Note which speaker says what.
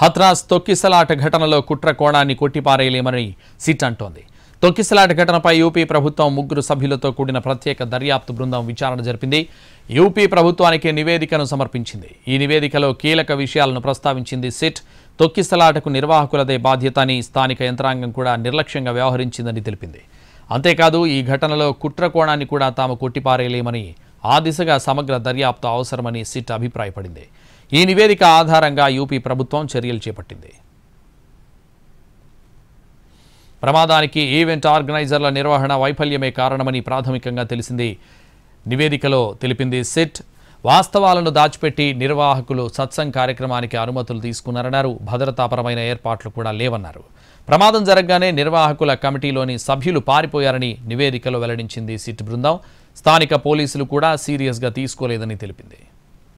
Speaker 1: హత్రాస్ తొక్కిసలాట ఘటనలో కుట్ర కోణాన్ని కొట్టిపారేయలేమని సిట్ అంటోంది తొక్కిసలాట ఘటనపై యూపీ ప్రభుత్వం ముగ్గురు సభ్యులతో కూడిన ప్రత్యేక దర్యాప్తు బృందం విచారణ జరిపింది యూపీ ప్రభుత్వానికి నివేదికను సమర్పించింది ఈ నివేదికలో కీలక విషయాలను ప్రస్తావించింది సిట్ తొక్కిసలాటకు నిర్వాహకులదే బాధ్యత అని స్థానిక యంత్రాంగం కూడా నిర్లక్ష్యంగా వ్యవహరించిందని తెలిపింది అంతేకాదు ఈ ఘటనలో కుట్ర కోణాన్ని కూడా తాము కొట్టిపారేయలేమని ఆ దిశగా సమగ్ర దర్యాప్తు అవసరమని సిట్ అభిప్రాయపడింది ఈ నివేదిక ఆధారంగా యూపీ ప్రభుత్వం చర్యలు చేపట్టింది ప్రమాదానికి ఈవెంట్ ఆర్గనైజర్ల నిర్వహణ వైఫల్యమే కారణమని ప్రాథమికంగా తెలిసింది నివేదికలో తెలిపింది సిట్ వాస్తవాలను దాచిపెట్టి నిర్వాహకులు సత్సంగ్ కార్యక్రమానికి అనుమతులు తీసుకున్నారన్నారు భద్రతాపరమైన ఏర్పాట్లు కూడా లేవన్నారు ప్రమాదం జరగగానే నిర్వాహకుల కమిటీలోని సభ్యులు పారిపోయారని నివేదికలో వెల్లడించింది సిట్ బృందం స్థానిక పోలీసులు కూడా సీరియస్గా తీసుకోలేదని తెలిపింది